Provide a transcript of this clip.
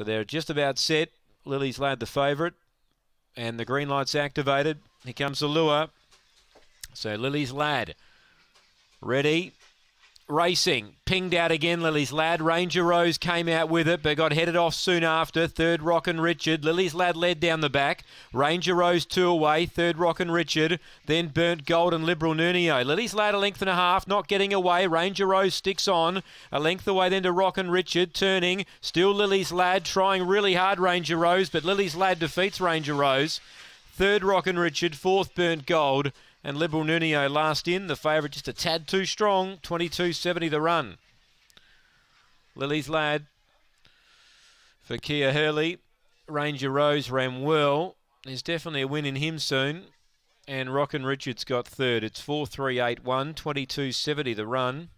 So they're just about set. Lily's lad the favourite. And the green light's activated. Here comes the lure. So Lily's lad. Ready. Racing pinged out again. Lily's Lad. Ranger Rose came out with it, but got headed off soon after. Third Rock and Richard. Lily's Lad led down the back. Ranger Rose two away. Third Rock and Richard. Then Burnt Gold and Liberal Nunio. Lily's Lad a length and a half, not getting away. Ranger Rose sticks on a length away. Then to Rock and Richard, turning. Still Lily's Lad trying really hard. Ranger Rose, but Lily's Lad defeats Ranger Rose. Third Rock and Richard. Fourth Burnt Gold. And Liberal Nuno last in, the favourite just a tad too strong, 22.70 the run. Lily's Lad for Kia Hurley. Ranger Rose ran well. There's definitely a win in him soon. And Rockin' Richards got third. It's 4.381, 22.70 the run.